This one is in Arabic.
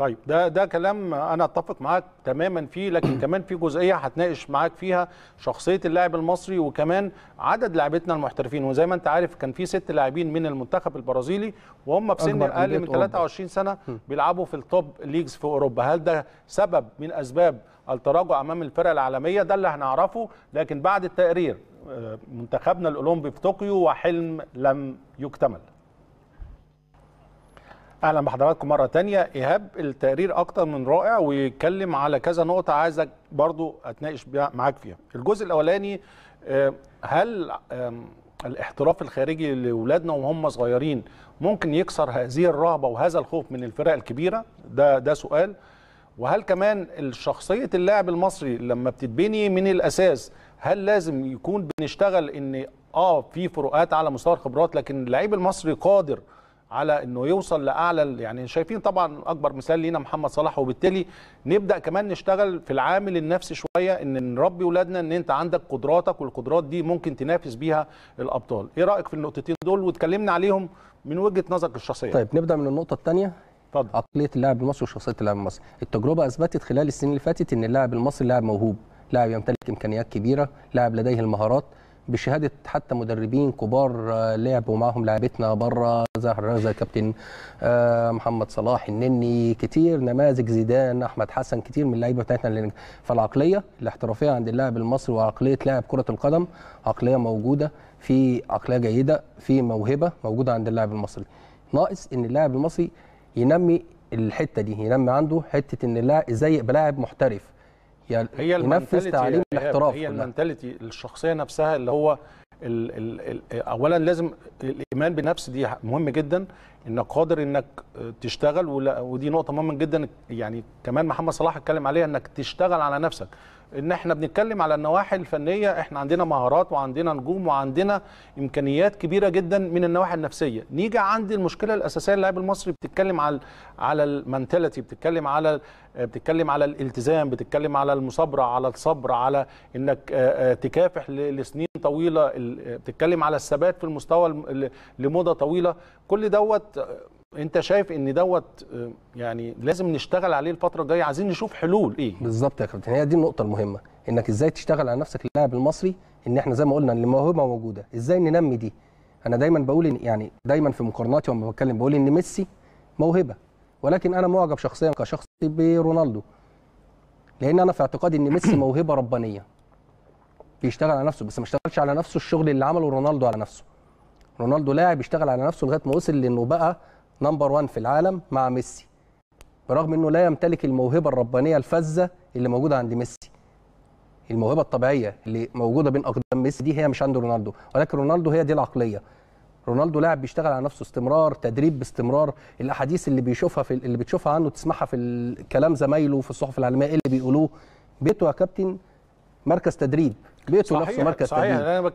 طيب ده ده كلام انا اتفق معاك تماما فيه لكن كمان في جزئيه هتناقش معاك فيها شخصيه اللاعب المصري وكمان عدد لاعبتنا المحترفين وزي ما انت عارف كان في ست لاعبين من المنتخب البرازيلي وهم في سن اقل من 23 سنه بيلعبوا في التوب ليجز في اوروبا هل ده سبب من اسباب التراجع امام الفرق العالميه ده اللي هنعرفه لكن بعد التقرير آه، منتخبنا الاولمبي في طوكيو وحلم لم يكتمل اهلا بحضراتكم مره تانية ايهاب التقرير اكتر من رائع ويتكلم على كذا نقطه عايزك برضو اتناقش معاك فيها الجزء الاولاني هل الاحتراف الخارجي لاولادنا وهم صغيرين ممكن يكسر هذه الرهبه وهذا الخوف من الفرق الكبيره ده ده سؤال وهل كمان شخصيه اللاعب المصري لما بتتبني من الاساس هل لازم يكون بنشتغل ان اه في فروقات على مستوى الخبرات لكن اللعيب المصري قادر على انه يوصل لاعلى يعني شايفين طبعا اكبر مثال لينا محمد صلاح وبالتالي نبدا كمان نشتغل في العامل النفسي شويه ان نربي اولادنا ان انت عندك قدراتك والقدرات دي ممكن تنافس بيها الابطال ايه رايك في النقطتين دول واتكلمنا عليهم من وجهه نظرك الشخصيه طيب نبدا من النقطه الثانيه اتفضل عقليه اللاعب المصري وشخصيه اللاعب المصري التجربه اثبتت خلال السنين اللي فاتت ان اللاعب المصري لاعب موهوب لاعب يمتلك امكانيات كبيره لاعب لديه المهارات بشهاده حتى مدربين كبار آه، لعبوا معاهم لعبتنا بره زهر زي كابتن آه، محمد صلاح النني كتير نماذج زيدان احمد حسن كتير من اللعيبه بتاعتنا فالعقليه الاحترافيه عند اللاعب المصري وعقليه لاعب كره القدم عقليه موجوده في عقليه جيده في موهبه موجوده عند اللاعب المصري ناقص ان اللاعب المصري ينمي الحته دي ينمي عنده حته ان ازاي يبقى لاعب محترف يعني هي ينفذ تعليم الاحتراف هي المنتاليتي الشخصيه نفسها اللي هو الـ الـ الـ اولا لازم الايمان بنفس دي مهم جدا انك قادر انك تشتغل ودي نقطه مهمه جدا يعني كمان محمد صلاح اتكلم عليها انك تشتغل على نفسك ان احنا بنتكلم على النواحي الفنيه احنا عندنا مهارات وعندنا نجوم وعندنا امكانيات كبيره جدا من النواحي النفسيه نيجي عند المشكله الاساسيه اللاعب المصري بتتكلم على على المنتاليتي بتتكلم على بتتكلم على الالتزام بتتكلم على المثابره على الصبر على انك تكافح لسنين طويله بتتكلم على الثبات في المستوى لمده طويله كل دوت انت شايف ان دوت يعني لازم نشتغل عليه الفتره الجايه عايزين نشوف حلول ايه بالظبط يا كابتن هي دي النقطه المهمه انك ازاي تشتغل على نفسك اللاعب المصري ان احنا زي ما قلنا الموهبه موجوده ازاي ننمي دي انا دايما بقول إن يعني دايما في مقارناتي وما بتكلم بقول ان ميسي موهبه ولكن انا معجب شخصيا كشخص برونالدو لان انا في اعتقادي ان ميسي موهبه ربانيه بيشتغل على نفسه بس ما اشتغلش على نفسه الشغل اللي عمله رونالدو على نفسه رونالدو لاعب اشتغل على نفسه لغايه ما وصل لانه بقى نمبر 1 في العالم مع ميسي برغم انه لا يمتلك الموهبه الربانيه الفذه اللي موجوده عند ميسي الموهبه الطبيعيه اللي موجوده بين اقدام ميسي دي هي مش عند رونالدو ولكن رونالدو هي دي العقليه رونالدو لاعب بيشتغل على نفسه استمرار تدريب باستمرار الاحاديث اللي بيشوفها في اللي بتشوفها عنه تسمعها في كلام زمايله في الصحف العالميه ايه اللي بيقولوه بيته يا كابتن مركز تدريب بيته صحيح. نفسه مركز صحيح. تدريب صحيح انا